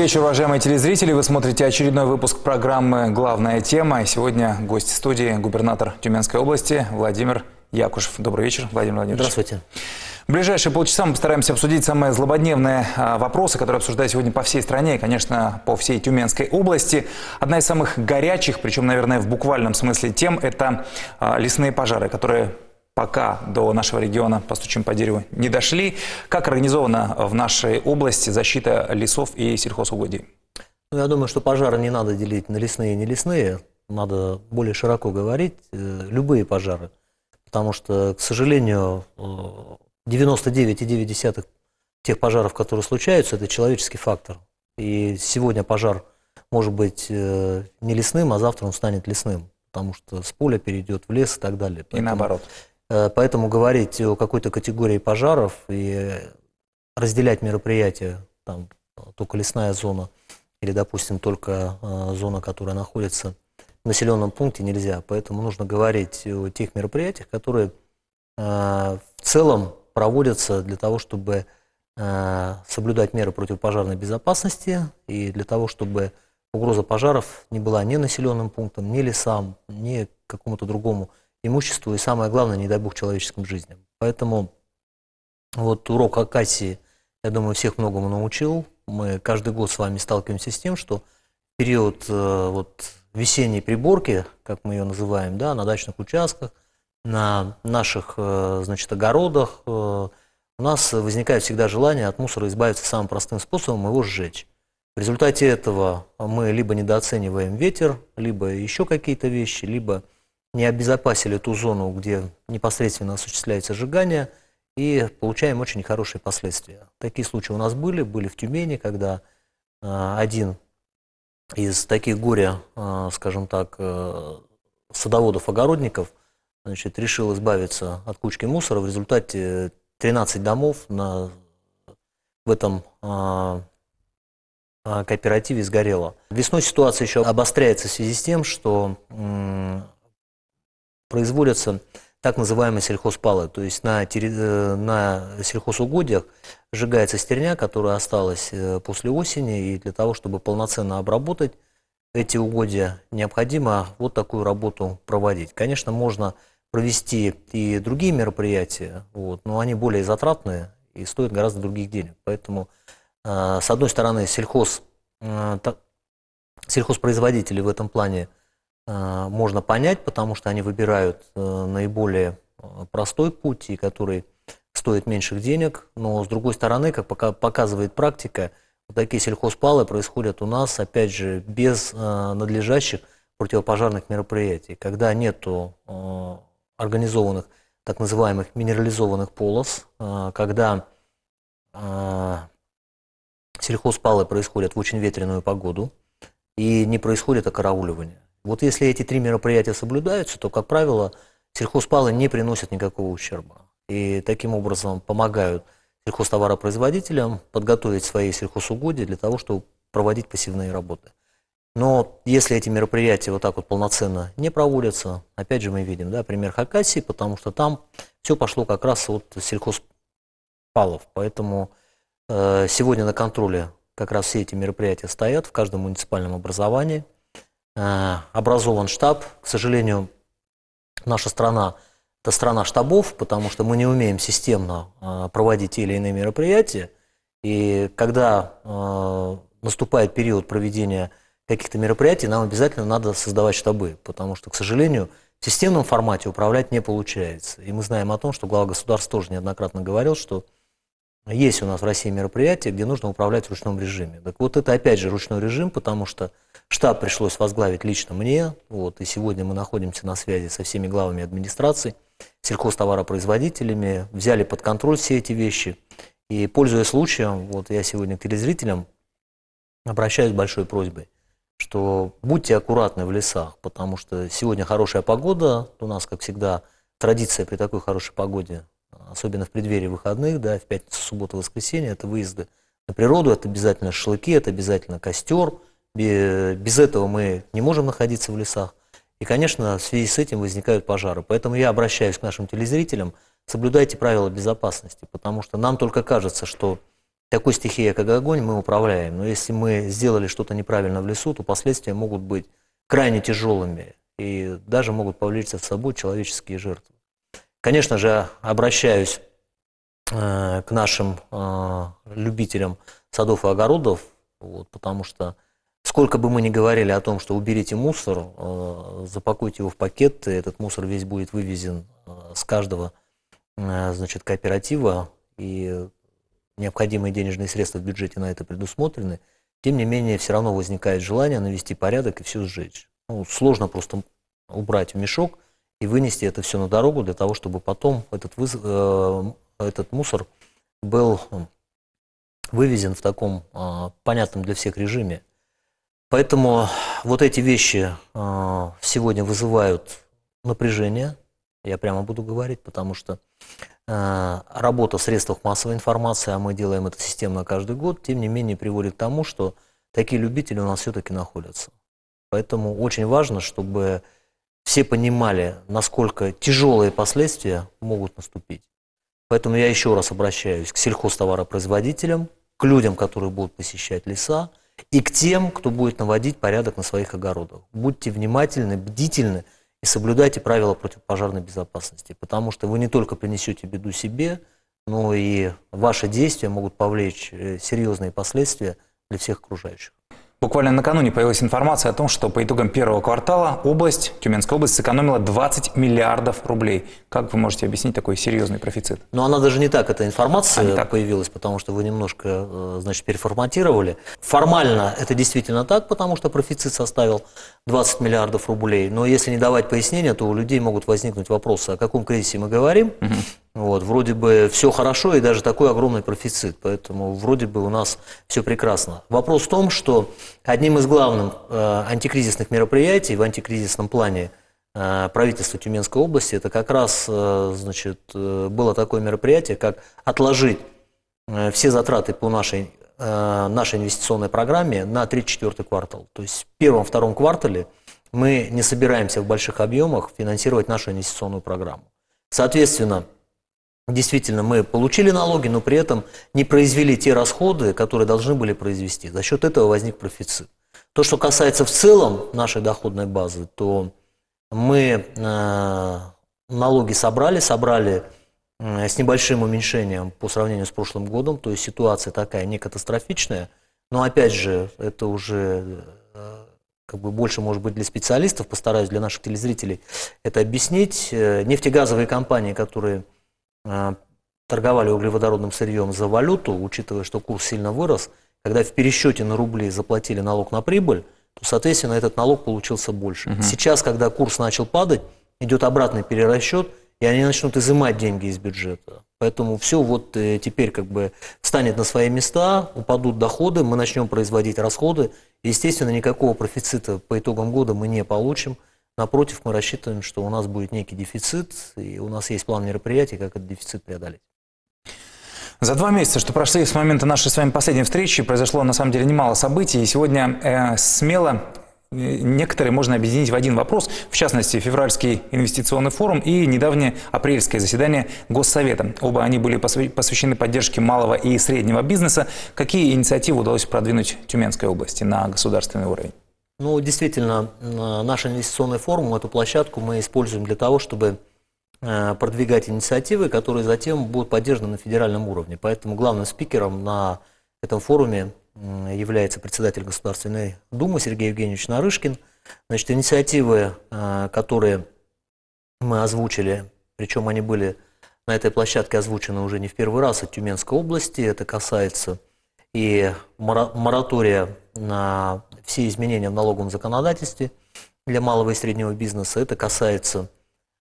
вечер, уважаемые телезрители. Вы смотрите очередной выпуск программы «Главная тема». сегодня гость студии губернатор Тюменской области Владимир Якушев. Добрый вечер, Владимир Владимирович. Здравствуйте. В ближайшие полчаса мы постараемся обсудить самые злободневные а, вопросы, которые обсуждают сегодня по всей стране и, конечно, по всей Тюменской области. Одна из самых горячих, причем, наверное, в буквальном смысле тем, это а, лесные пожары, которые пока до нашего региона, постучим по дереву, не дошли. Как организована в нашей области защита лесов и сельхозугодий? Ну, я думаю, что пожары не надо делить на лесные и не лесные. Надо более широко говорить. Э, любые пожары. Потому что, к сожалению, 99,9 э, тех пожаров, которые случаются, это человеческий фактор. И сегодня пожар может быть э, не лесным, а завтра он станет лесным, потому что с поля перейдет в лес и так далее. Поэтому и наоборот. Э, поэтому говорить о какой-то категории пожаров и разделять мероприятия, там, только лесная зона или, допустим, только э, зона, которая находится в населенном пункте, нельзя. Поэтому нужно говорить о тех мероприятиях, которые э, в целом проводятся для того, чтобы соблюдать меры противопожарной безопасности и для того, чтобы угроза пожаров не была ни населенным пунктом, ни лесам, ни какому-то другому имуществу и, самое главное, не дай бог, человеческим жизням. Поэтому вот урок Акасии, я думаю, всех многому научил. Мы каждый год с вами сталкиваемся с тем, что период э, вот, весенней приборки, как мы ее называем, да, на дачных участках, на наших э, значит, огородах, э, у нас возникает всегда желание от мусора избавиться самым простым способом, его сжечь. В результате этого мы либо недооцениваем ветер, либо еще какие-то вещи, либо не обезопасили ту зону, где непосредственно осуществляется сжигание, и получаем очень хорошие последствия. Такие случаи у нас были, были в Тюмени, когда а, один из таких горя, а, скажем так, э, садоводов-огородников значит, решил избавиться от кучки мусора. В результате 13 домов на, в этом а, кооперативе сгорело. Весной ситуация еще обостряется в связи с тем, что производятся так называемые сельхозпалы, то есть на, э, на сельхозугодиях сжигается стерня, которая осталась э, после осени, и для того, чтобы полноценно обработать эти угодья, необходимо вот такую работу проводить. Конечно, можно провести и другие мероприятия, вот, но они более затратные и стоят гораздо других денег. Поэтому, э, с одной стороны, сельхоз, сельхозпроизводители в этом плане – а, можно понять, потому что они выбирают э, наиболее э, простой путь, и который стоит меньших денег. Но, с другой стороны, как показывает практика, вот такие сельхозпалы происходят у нас, опять же, без э, надлежащих противопожарных мероприятий, когда нет организованных так называемых минерализованных полос, когда сельхозпалы происходят в очень ветреную погоду и не происходит окарауливание. Вот если эти три мероприятия соблюдаются, то, как правило, сельхозпалы не приносят никакого ущерба. И таким образом помогают сельхозтоваропроизводителям подготовить свои сельхозугодия для того, чтобы проводить пассивные работы. Но если эти мероприятия вот так вот полноценно не проводятся, опять же мы видим, да, пример Хакасии, потому что там все пошло как раз от сельхозпалов. Поэтому э, сегодня на контроле как раз все эти мероприятия стоят в каждом муниципальном образовании – Э, образован штаб. К сожалению, наша страна – это страна штабов, потому что мы не умеем системно э, проводить те или иные мероприятия. И когда э, наступает период проведения каких-то мероприятий, нам обязательно надо создавать штабы, потому что, к сожалению, в системном формате управлять не получается. И мы знаем о том, что глава государства тоже неоднократно говорил, что есть у нас в России мероприятия, где нужно управлять в ручном режиме. Так вот это опять же ручной режим, потому что штаб пришлось возглавить лично мне. Вот, и сегодня мы находимся на связи со всеми главами администраций, сельхозтоваропроизводителями, взяли под контроль все эти вещи. И пользуясь случаем, вот я сегодня к телезрителям обращаюсь с большой просьбой, что будьте аккуратны в лесах, потому что сегодня хорошая погода, у нас, как всегда, традиция при такой хорошей погоде особенно в преддверии выходных, да, в пятницу, субботу, воскресенье, это выезды на природу, это обязательно шашлыки, это обязательно костер. Без этого мы не можем находиться в лесах. И, конечно, в связи с этим возникают пожары. Поэтому я обращаюсь к нашим телезрителям, соблюдайте правила безопасности, потому что нам только кажется, что такой стихией, как огонь, мы управляем. Но если мы сделали что-то неправильно в лесу, то последствия могут быть крайне тяжелыми и даже могут повлечь за собой человеческие жертвы. Конечно же, обращаюсь э, к нашим э, любителям садов и огородов, вот, потому что сколько бы мы ни говорили о том, что уберите мусор, э, запакуйте его в пакет, и этот мусор весь будет вывезен с каждого значит, кооператива, и необходимые денежные средства в бюджете на это предусмотрены, тем не менее все равно возникает желание навести порядок и все сжечь. Ну, сложно просто убрать в мешок – и вынести это все на дорогу для того, чтобы потом этот, выз... Э, этот мусор был вывезен в таком а, понятном для всех режиме. Поэтому вот эти вещи а, сегодня вызывают напряжение, я прямо буду говорить, потому что а, работа в средствах массовой информации, а мы делаем это системно каждый год, тем не менее приводит к тому, что такие любители у нас все-таки находятся. Поэтому очень важно, чтобы все понимали, насколько тяжелые последствия могут наступить. Поэтому я еще раз обращаюсь к сельхозтоваропроизводителям, к людям, которые будут посещать леса, и к тем, кто будет наводить порядок на своих огородах. Будьте внимательны, бдительны и соблюдайте правила противопожарной безопасности, потому что вы не только принесете беду себе, но и ваши действия могут повлечь э, серьезные последствия для всех окружающих. Буквально накануне появилась информация о том, что по итогам первого квартала область, Тюменская область, сэкономила 20 миллиардов рублей. Как вы можете объяснить такой серьезный профицит? Ну, она даже не так, эта информация а так. появилась, потому что вы немножко, э, значит, переформатировали. Формально это действительно так, потому что профицит составил 20 миллиардов рублей. Но если не давать пояснения, то у людей могут возникнуть вопросы, о каком кризисе мы говорим. Угу. Вот, вроде бы все хорошо и даже такой огромный профицит, поэтому вроде бы у нас все прекрасно. Вопрос в том, что одним из главных э, антикризисных мероприятий в антикризисном плане э, правительства Тюменской области, это как раз э, значит, э, было такое мероприятие, как отложить э, все затраты по нашей, э, нашей инвестиционной программе на 3-4 квартал. То есть в первом-втором квартале мы не собираемся в больших объемах финансировать нашу инвестиционную программу. Соответственно, действительно мы получили налоги, но при этом не произвели те расходы, которые должны были произвести. За счет этого возник профицит. То, что касается в целом нашей доходной базы, то мы э, налоги собрали, собрали э, с небольшим уменьшением по сравнению с прошлым годом, то есть ситуация такая не катастрофичная, но опять же, это уже э, как бы больше, может быть, для специалистов, постараюсь для наших телезрителей это объяснить. Нефтегазовые компании, которые Э, торговали углеводородным сырьем за валюту, учитывая, что курс сильно вырос, когда в пересчете на рубли заплатили налог на прибыль, то, соответственно, этот налог получился больше. Угу. Сейчас, когда курс начал падать, идет обратный перерасчет, и они начнут изымать деньги из бюджета. Поэтому все вот э, теперь как бы встанет на свои места, упадут доходы, мы начнем производить расходы. естественно, никакого профицита по итогам года мы не получим. Напротив, мы рассчитываем, что у нас будет некий дефицит, и у нас есть план мероприятий, как этот дефицит преодолеть. За два месяца, что прошли с момента нашей с вами последней встречи, произошло на самом деле немало событий. И сегодня э, смело э, некоторые можно объединить в один вопрос, в частности, февральский инвестиционный форум и недавнее апрельское заседание Госсовета. Оба они были посвящены поддержке малого и среднего бизнеса. Какие инициативы удалось продвинуть Тюменской области на государственный уровень? Ну, действительно, наш инвестиционный форум, эту площадку мы используем для того, чтобы э, продвигать инициативы, которые затем будут поддержаны на федеральном уровне. Поэтому главным спикером на этом форуме является председатель Государственной Думы Сергей Евгеньевич Нарышкин. Значит, инициативы, э, которые мы озвучили, причем они были на этой площадке озвучены уже не в первый раз от Тюменской области, это касается и моратория на все изменения в налоговом законодательстве для малого и среднего бизнеса. Это касается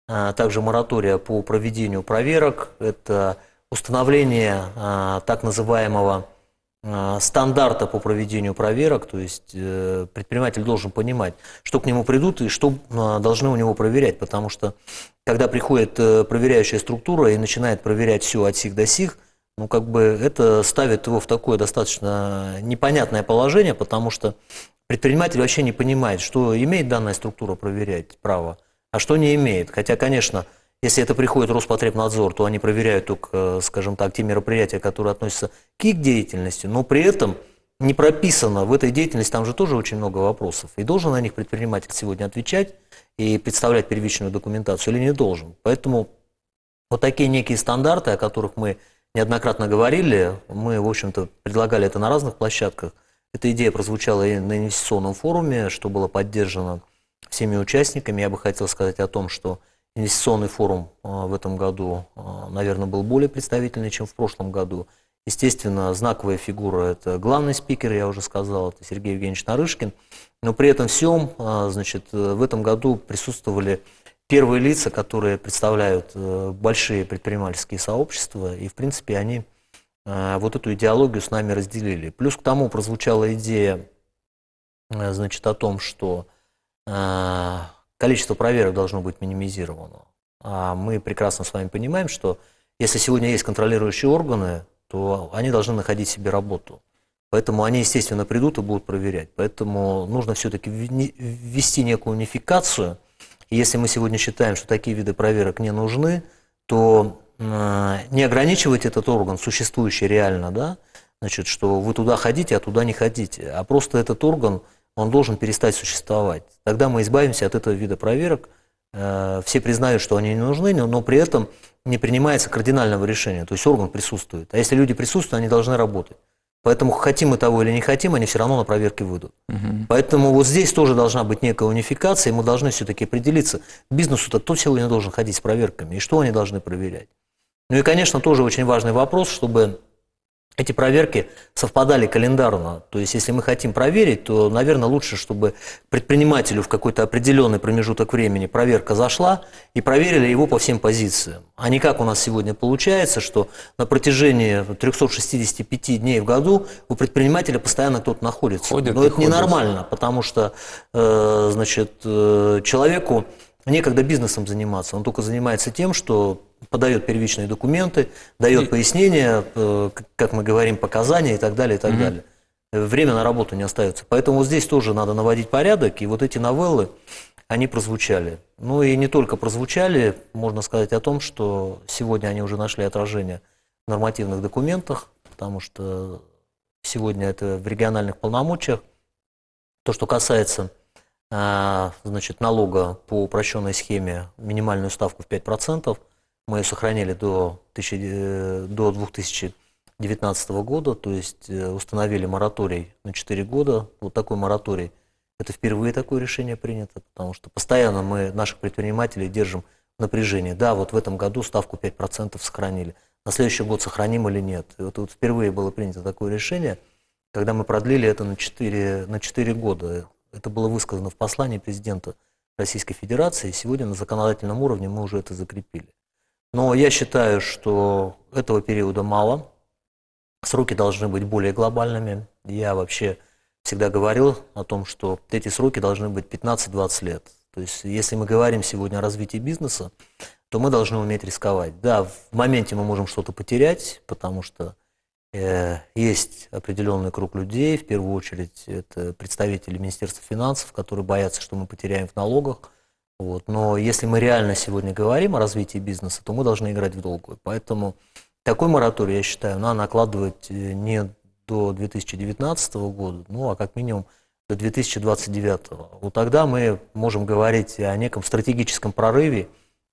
а, также моратория по проведению проверок, это установление а, так называемого а, стандарта по проведению проверок, то есть э, предприниматель должен понимать, что к нему придут и что должны у него проверять, потому что когда приходит э, проверяющая структура и начинает проверять все от сих до сих – ну, как бы это ставит его в такое достаточно непонятное положение, потому что предприниматель вообще не понимает, что имеет данная структура проверять право, а что не имеет. Хотя, конечно, если это приходит Роспотребнадзор, то они проверяют только, скажем так, те мероприятия, которые относятся к их деятельности, но при этом не прописано в этой деятельности, там же тоже очень много вопросов. И должен на них предприниматель сегодня отвечать и представлять первичную документацию или не должен. Поэтому вот такие некие стандарты, о которых мы неоднократно говорили, мы, в общем-то, предлагали это на разных площадках. Эта идея прозвучала и на инвестиционном форуме, что было поддержано всеми участниками. Я бы хотел сказать о том, что инвестиционный форум э, в этом году, э, наверное, был более представительный, чем в прошлом году. Естественно, знаковая фигура – это главный спикер, я уже сказал, это Сергей Евгеньевич Нарышкин. Но при этом всем, э, значит, в этом году присутствовали первые лица, которые представляют э, большие предпринимательские сообщества, и, в принципе, они э, вот эту идеологию с нами разделили. Плюс к тому прозвучала идея, э, значит, о том, что количество проверок должно быть минимизировано. А мы прекрасно с вами понимаем, что если сегодня есть контролирующие органы, то они должны находить себе работу. Поэтому они, естественно, придут и будут проверять. Поэтому нужно все-таки ввести некую унификацию – и если мы сегодня считаем, что такие виды проверок не нужны, то э, не ограничивать этот орган, существующий реально, да, значит, что вы туда ходите, а туда не ходите, а просто этот орган, он должен перестать существовать. Тогда мы избавимся от этого вида проверок, э, все признают, что они не нужны, но, но при этом не принимается кардинального решения, то есть орган присутствует. А если люди присутствуют, они должны работать. Поэтому хотим мы того или не хотим, они все равно на проверки выйдут. Угу. Поэтому вот здесь тоже должна быть некая унификация, и мы должны все-таки определиться, бизнесу-то кто сегодня должен ходить с проверками, и что они должны проверять. Ну и, конечно, тоже очень важный вопрос, чтобы эти проверки совпадали календарно. То есть, если мы хотим проверить, то, наверное, лучше, чтобы предпринимателю в какой-то определенный промежуток времени проверка зашла и проверили его по всем позициям. А не как у нас сегодня получается, что на протяжении 365 дней в году у предпринимателя постоянно кто-то находится. Ходит Но это ненормально, потому что э, значит, э, человеку некогда бизнесом заниматься. Он только занимается тем, что подает первичные документы, дает и... пояснения, э, как мы говорим, показания и так далее, и так mm далее. Время на работу не остается. Поэтому здесь тоже надо наводить порядок, и вот эти новеллы, они прозвучали. Ну и не только прозвучали, можно сказать о том, что сегодня они уже нашли отражение в нормативных документах, потому что сегодня это в региональных полномочиях. То, что касается а, значит, налога по упрощенной схеме минимальную ставку в 5%. Мы ее сохранили до, 1000, э, до 2019 года, то есть э, установили мораторий на 4 года. Вот такой мораторий. Это впервые такое решение принято, потому что постоянно мы наших предпринимателей держим напряжение. Да, вот в этом году ставку 5% сохранили. На следующий год сохраним или нет. И вот, вот впервые было принято такое решение, когда мы продлили это на 4, на 4 года это было высказано в послании президента Российской Федерации, сегодня на законодательном уровне мы уже это закрепили. Но я считаю, что этого периода мало, сроки должны быть более глобальными. Я вообще всегда говорил о том, что эти сроки должны быть 15-20 лет. То есть, если мы говорим сегодня о развитии бизнеса, то мы должны уметь рисковать. Да, в моменте мы можем что-то потерять, потому что Э, есть определенный круг людей, в первую очередь это представители Министерства финансов, которые боятся, что мы потеряем в налогах. Вот. Но если мы реально сегодня говорим о развитии бизнеса, то мы должны играть в долгую. Поэтому такой мораторий, я считаю, надо накладывать э, не до 2019 года, ну а как минимум до 2029. Вот тогда мы можем говорить о неком стратегическом прорыве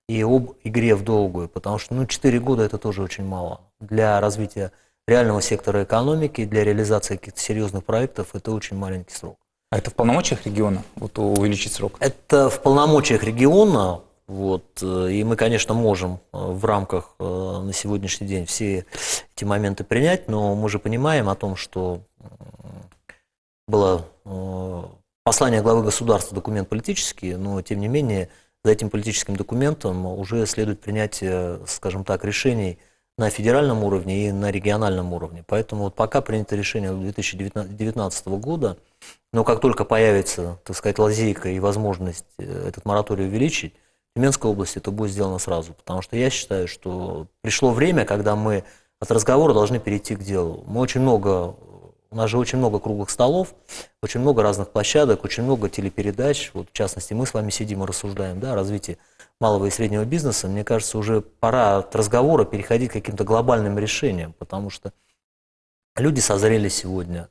и об игре в долгую, потому что ну, 4 года это тоже очень мало для развития реального сектора экономики, для реализации каких-то серьезных проектов это очень маленький срок. А это в полномочиях региона, вот увеличить срок? Это в полномочиях региона, вот, э, и мы, конечно, можем э, в рамках э, на сегодняшний день все эти моменты принять, но мы же понимаем о том, что было послание главы государства, документ политический, но, тем не менее, за этим политическим документом уже следует принятие, скажем так, решений – на федеральном уровне и на региональном уровне. Поэтому вот пока принято решение 2019 года, но как только появится, так сказать, лазейка и возможность э, этот мораторий увеличить, в Тюменской области это будет сделано сразу. Потому что я считаю, что пришло время, когда мы от разговора должны перейти к делу. Мы очень много, у нас же очень много круглых столов, очень много разных площадок, очень много телепередач. Вот, в частности, мы с вами сидим и рассуждаем да, о развитии малого и среднего бизнеса, мне кажется, уже пора от разговора переходить к каким-то глобальным решениям, потому что люди созрели сегодня.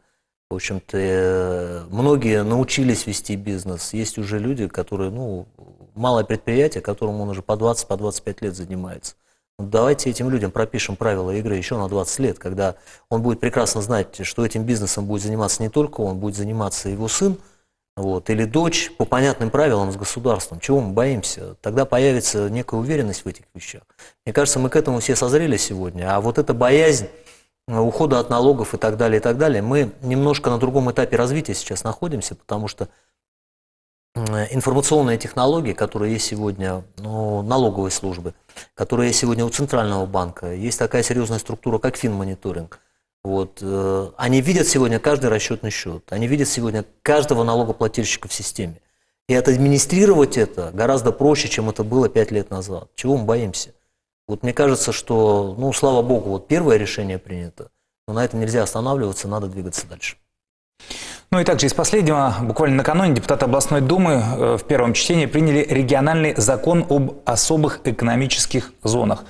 В общем-то, э, многие научились вести бизнес. Есть уже люди, которые, ну, малое предприятие, которому он уже по 20-25 по 25 лет занимается. Ну, давайте этим людям пропишем правила игры еще на 20 лет, когда он будет прекрасно знать, что этим бизнесом будет заниматься не только он, будет заниматься его сын, вот, или дочь по понятным правилам с государством. Чего мы боимся? Тогда появится некая уверенность в этих вещах. Мне кажется, мы к этому все созрели сегодня. А вот эта боязнь э, ухода от налогов и так далее, и так далее, мы немножко на другом этапе развития сейчас находимся, потому что э, информационные технологии, которые есть сегодня ну, налоговой службы, которые есть сегодня у Центрального банка, есть такая серьезная структура, как финмониторинг – вот. Э, они видят сегодня каждый расчетный счет, они видят сегодня каждого налогоплательщика в системе. И администрировать это гораздо проще, чем это было пять лет назад. Чего мы боимся? Вот мне кажется, что, ну, слава богу, вот первое решение принято, но на этом нельзя останавливаться, надо двигаться дальше. Ну и также из последнего, буквально накануне депутаты областной думы э, в первом чтении приняли региональный закон об особых экономических зонах.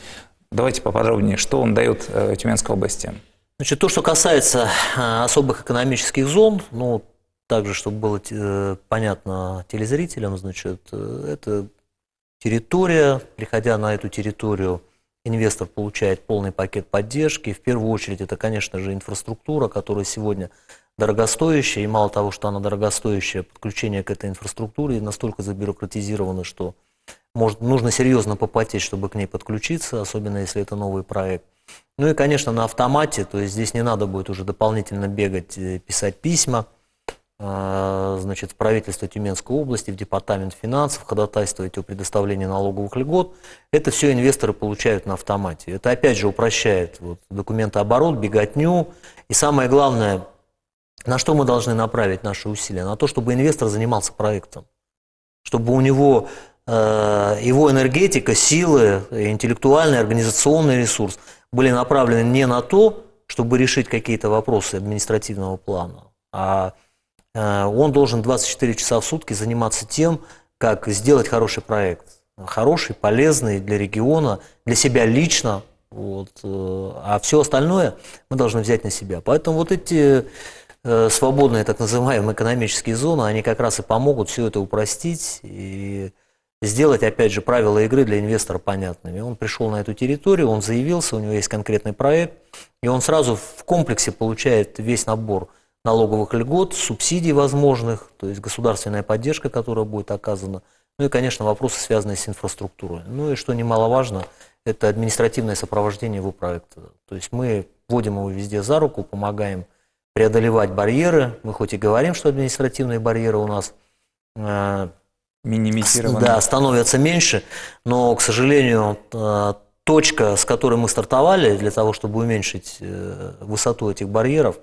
Давайте поподробнее, что он дает э, Тюменской области. Значит, то, что касается э, особых экономических зон, ну, также, чтобы было э, понятно телезрителям, значит, э, это территория, приходя на эту территорию, инвестор получает полный пакет поддержки. В первую очередь это, конечно же, инфраструктура, которая сегодня дорогостоящая, и мало того, что она дорогостоящая, подключение к этой инфраструктуре настолько забюрократизировано, что может, нужно серьезно попотеть, чтобы к ней подключиться, особенно если это новый проект. Ну и, конечно, на автомате, то есть здесь не надо будет уже дополнительно бегать, э, писать письма, а, значит, в правительство Тюменской области, в департамент финансов, ходатайствовать о предоставлении налоговых льгот. Это все инвесторы получают на автомате. Это, опять же, упрощает вот, документооборот, беготню. И самое главное, на что мы должны направить наши усилия? На то, чтобы инвестор занимался проектом. Чтобы у него э, его энергетика, силы, интеллектуальный, организационный ресурс – были направлены не на то, чтобы решить какие-то вопросы административного плана, а э, он должен 24 часа в сутки заниматься тем, как сделать хороший проект. Хороший, полезный для региона, для себя лично. Вот. Э, а все остальное мы должны взять на себя. Поэтому вот эти э, свободные так называемые экономические зоны, они как раз и помогут все это упростить и сделать, опять же, правила игры для инвестора понятными. Он пришел на эту территорию, он заявился, у него есть конкретный проект, и он сразу в комплексе получает весь набор налоговых льгот, субсидий возможных, то есть государственная поддержка, которая будет оказана, ну и, конечно, вопросы, связанные с инфраструктурой. Ну и, что немаловажно, это административное сопровождение его проекта. То есть мы вводим его везде за руку, помогаем преодолевать барьеры. Мы хоть и говорим, что административные барьеры у нас э, минимизированы. Да, становятся меньше, но, к сожалению, а, точка, с которой мы стартовали для того, чтобы уменьшить э, высоту этих барьеров,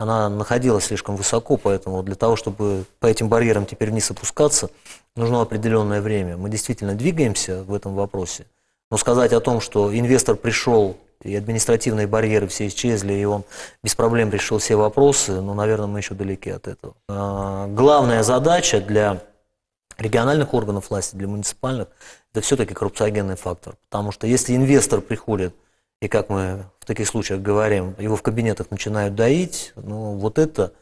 она находилась слишком высоко, поэтому для того, чтобы по этим барьерам теперь вниз опускаться, нужно определенное время. Мы действительно двигаемся в этом вопросе, но сказать о том, что инвестор пришел и административные барьеры все исчезли, и он без проблем решил все вопросы, но, ну, наверное, мы еще далеки от этого. А, главная задача для региональных органов власти, для муниципальных, это все-таки коррупциогенный фактор. Потому что если инвестор приходит, и как мы в таких случаях говорим, его в кабинетах начинают доить, ну вот это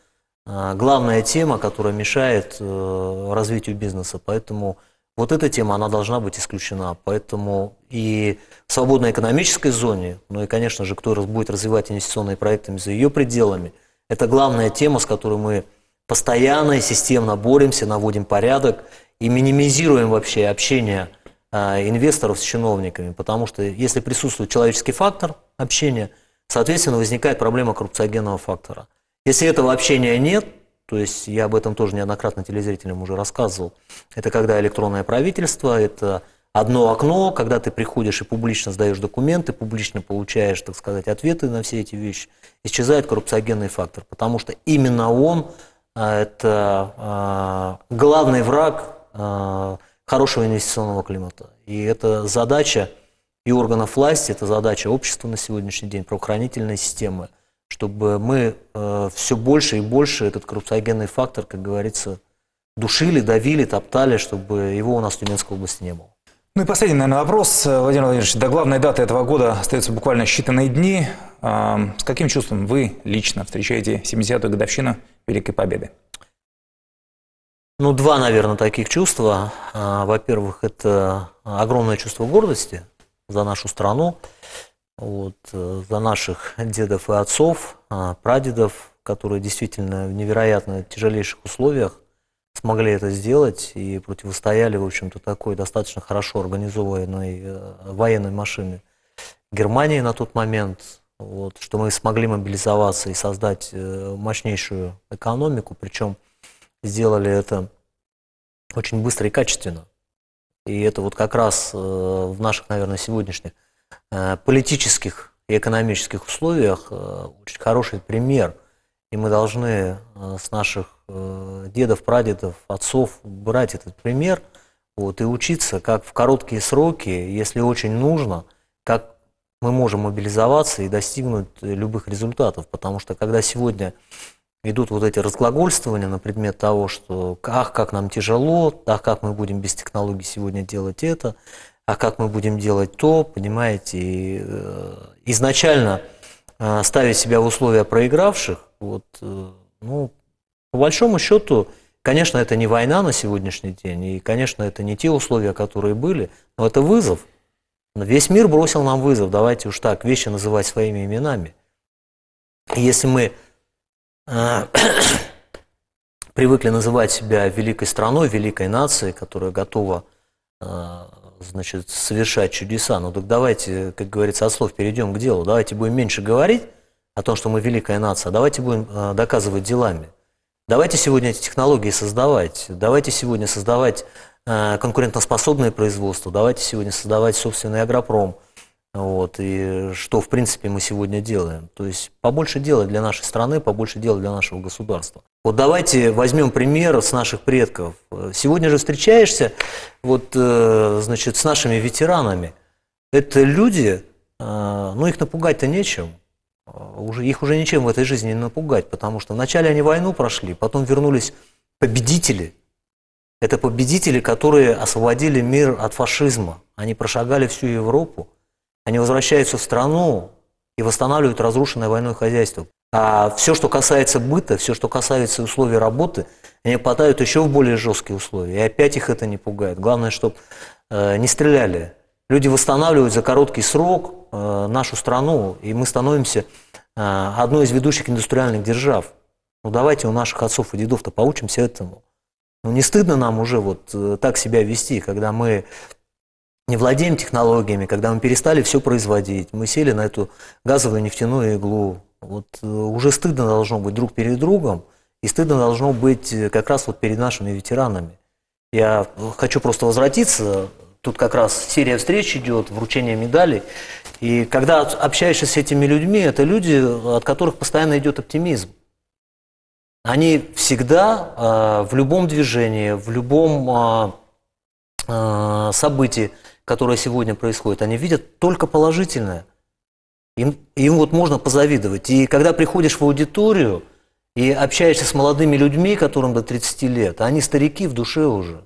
а, главная тема, которая мешает э, развитию бизнеса. Поэтому вот эта тема, она должна быть исключена. Поэтому и в свободной экономической зоне, ну и, конечно же, кто будет развивать инвестиционные проекты за ее пределами, это главная тема, с которой мы постоянно и системно боремся, наводим порядок и минимизируем вообще общение а, инвесторов с чиновниками, потому что если присутствует человеческий фактор общения, соответственно, возникает проблема коррупциогенного фактора. Если этого общения нет, то есть я об этом тоже неоднократно телезрителям уже рассказывал, это когда электронное правительство, это одно окно, когда ты приходишь и публично сдаешь документы, публично получаешь, так сказать, ответы на все эти вещи, исчезает коррупциогенный фактор, потому что именно он а, это а, главный враг а, хорошего инвестиционного климата. И это задача и органов власти, это задача общества на сегодняшний день, правоохранительной системы, чтобы мы все больше и больше этот коррупциогенный фактор, как говорится, душили, давили, топтали, чтобы его у нас в Тюменской области не было. Ну и последний, наверное, вопрос, Владимир Владимирович. До главной даты этого года остаются буквально считанные дни. С каким чувством вы лично встречаете 70-ю годовщину Великой Победы? Ну, два, наверное, таких чувства. А, во-первых, это огромное чувство гордости за нашу страну, вот, за наших дедов и отцов, а, прадедов, которые действительно в невероятно тяжелейших условиях смогли это сделать и противостояли, в общем-то, такой достаточно хорошо организованной э, военной машине Германии на тот момент, вот, что мы смогли мобилизоваться и создать э, мощнейшую экономику, причем сделали это очень быстро и качественно. И это вот как раз э, в наших, наверное, сегодняшних э, политических и экономических условиях очень хороший пример. И мы должны с наших дедов, прадедов, отцов брать этот пример вот, и учиться, как в короткие сроки, если очень нужно, как мы можем мобилизоваться и достигнуть э, любых результатов, потому что когда сегодня идут вот эти разглагольствования на предмет того, что «ах, как нам тяжело», «ах, как мы будем без технологий сегодня делать это», «а как мы будем делать то», понимаете, и, э, изначально э, ставя себя в условия проигравших, вот, э, ну, по большому счету, конечно, это не война на сегодняшний день, и, конечно, это не те условия, которые были, но это вызов – Весь мир бросил нам вызов, давайте уж так, вещи называть своими именами. если мы а, привыкли называть себя великой страной, великой нацией, которая готова а, значит, совершать чудеса, ну так давайте, как говорится, от слов перейдем к делу, давайте будем меньше говорить о том, что мы великая нация, а давайте будем доказывать делами. Давайте сегодня эти технологии создавать, давайте сегодня создавать Э, конкурентоспособное производство, давайте сегодня создавать собственный агропром. Вот, и что, в принципе, мы сегодня делаем. То есть побольше дела для нашей страны, побольше дела для нашего государства. Вот давайте возьмем пример с наших предков. Сегодня же встречаешься вот, э, значит, с нашими ветеранами. Это люди, э, ну их напугать-то нечем. Уже, их уже ничем в этой жизни не напугать, потому что вначале они войну прошли, потом вернулись победители – это победители, которые освободили мир от фашизма. Они прошагали всю Европу. Они возвращаются в страну и восстанавливают разрушенное войной хозяйство. А все, что касается быта, все, что касается условий работы, они попадают еще в более жесткие условия. И опять их это не пугает. Главное, чтобы э, не стреляли. Люди восстанавливают за короткий срок э, нашу страну, и мы становимся э, одной из ведущих индустриальных держав. Ну давайте у наших отцов и дедов-то поучимся этому. Ну, не стыдно нам уже вот э, так себя вести, когда мы не владеем технологиями, когда мы перестали все производить, мы сели на эту газовую нефтяную иглу. Вот э, уже стыдно должно быть друг перед другом, и стыдно должно быть э, как раз вот перед нашими ветеранами. Я хочу просто возвратиться. Тут как раз серия встреч идет, вручение медалей. И когда общаешься с этими людьми, это люди, от которых постоянно идет оптимизм они всегда э, в любом движении, в любом а, э, событии, которое сегодня происходит, они видят только положительное. Им, им вот можно позавидовать. И когда приходишь в аудиторию и общаешься с молодыми людьми, которым до 30 лет, а они старики в душе уже.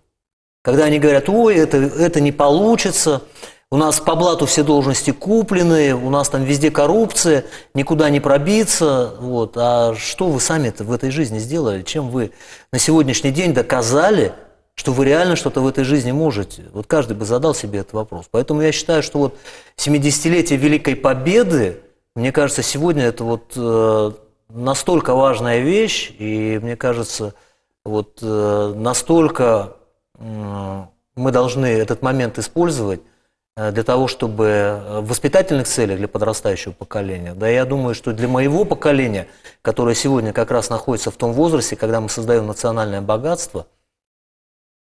Когда они говорят, ой, это, это не получится, у нас по блату все должности куплены, у нас там везде коррупция, никуда не пробиться. Вот. А что вы сами-то в этой жизни сделали? Чем вы на сегодняшний день доказали, что вы реально что-то в этой жизни можете? Вот каждый бы задал себе этот вопрос. Поэтому я считаю, что вот 70-летие Великой Победы, мне кажется, сегодня это вот э, настолько важная вещь, и мне кажется, вот э, настолько э, мы должны этот момент использовать, Э, для того, чтобы э, в воспитательных целях для подрастающего поколения, да я думаю, что для моего поколения, которое сегодня как раз находится в том возрасте, когда мы создаем национальное богатство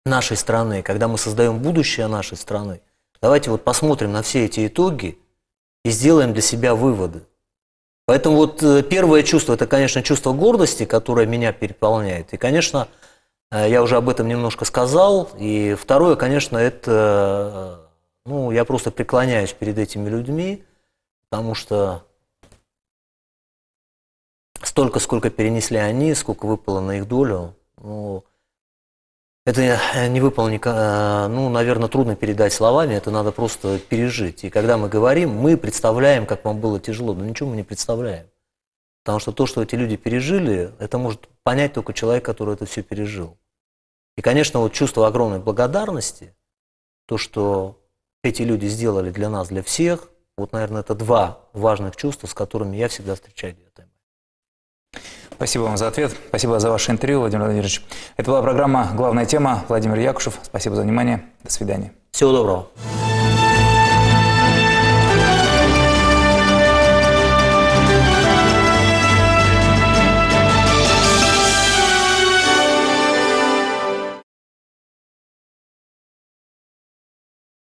нашей страны, когда мы создаем будущее нашей страны, давайте вот посмотрим на все эти итоги и сделаем для себя выводы. Поэтому вот э, первое чувство, это, конечно, чувство гордости, которое меня переполняет. И, конечно, я уже об этом немножко сказал. И второе, конечно, это ну, я просто преклоняюсь перед этими людьми, потому что столько, сколько перенесли они, сколько выпало на их долю, ну, это не выпало, э, ну, наверное, трудно передать словами, это надо просто пережить. И когда мы говорим, мы представляем, как вам было тяжело, но ничего мы не представляем. Потому что то, что эти люди пережили, это может понять только человек, который это все пережил. И, конечно, вот чувство огромной благодарности, то, что эти люди сделали для нас, для всех. Вот, наверное, это два важных чувства, с которыми я всегда встречаю 9 Спасибо вам за ответ. Спасибо за ваше интервью, Владимир Владимирович. Это была программа «Главная тема». Владимир Якушев, спасибо за внимание. До свидания. Всего доброго.